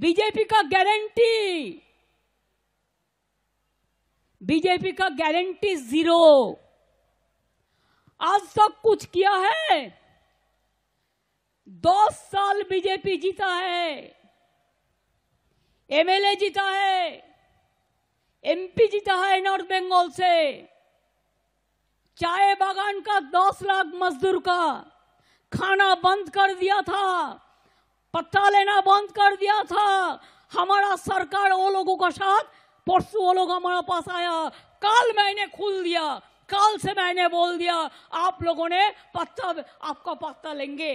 BJP का guarantee BJP का guarantee zero आज तक कुछ किया है दो साल बीजेपी जीता है एमएलए जीता है एमपी जीता है नॉर्थ बंगाल से चाय बागान का दस लाख मजदूर का खाना बंद कर दिया था पट्टा लेना बंद कर दिया था हमारा सरकार वो लोगों का साथ परसों वो लोग हमारा पास आया कल मैंने खुल दिया कल से मैंने बोल दिया आप लोगों ने पत्ता आपका पत्ता लेंगे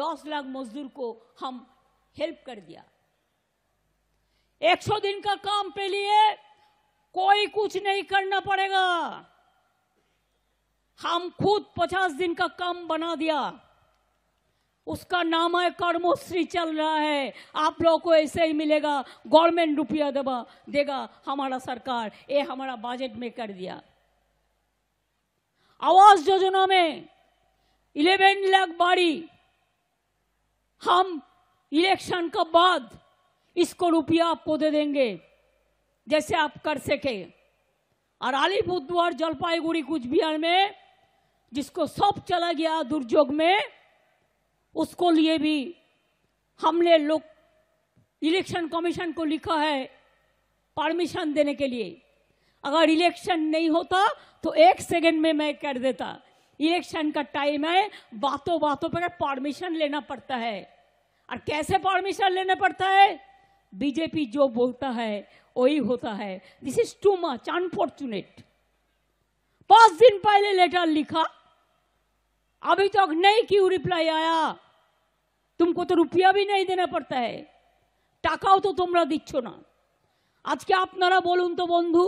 दस लाख मजदूर को हम हेल्प कर दिया एक सौ दिन का काम पे लिए कोई कुछ नहीं करना पड़ेगा हम खुद पचास दिन का काम बना दिया उसका नाम है कर्मोश्री चल रहा है आप लोगों को ऐसे ही मिलेगा गवर्नमेंट रुपया दबा देगा हमारा सरकार ये हमारा बजट में कर दिया आवास योजना में इलेवन लाख बाड़ी हम इलेक्शन के बाद इसको रुपया आपको दे देंगे जैसे आप कर सके और अलीपुरद्वार जलपाईगुड़ी कुछ बिहार में जिसको सब चला गया दुर्योग में उसको लिए भी हमने लोग इलेक्शन कमीशन को लिखा है परमिशन देने के लिए अगर इलेक्शन नहीं होता तो एक सेकेंड में मैं कर देता इलेक्शन का टाइम है बातों बातों पर परमिशन लेना पड़ता है और कैसे परमिशन लेना पड़ता है बीजेपी जो बोलता है वही होता है this is too much unfortunate पांच दिन पहले लेटर लिखा अभी तक नहीं क्यों रिप्लाई आया तुमको তো রুপিয়া বি নেই দেনা पड़ता হ্যাঁ টাকাও তো তোমরা দিচ্ছ না আজকে আপনারা বলুন তো বন্ধু